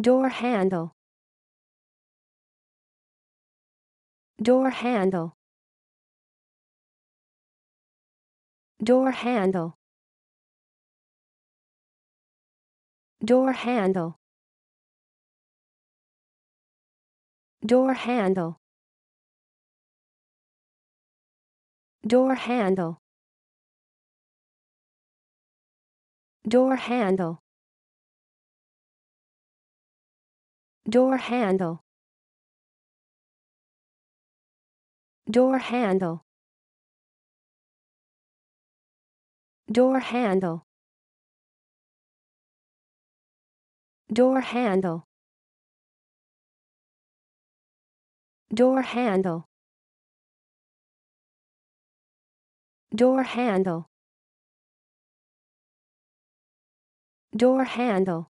door handle door handle door handle door handle door handle door handle door handle door handle door handle door handle door handle door handle door handle door handle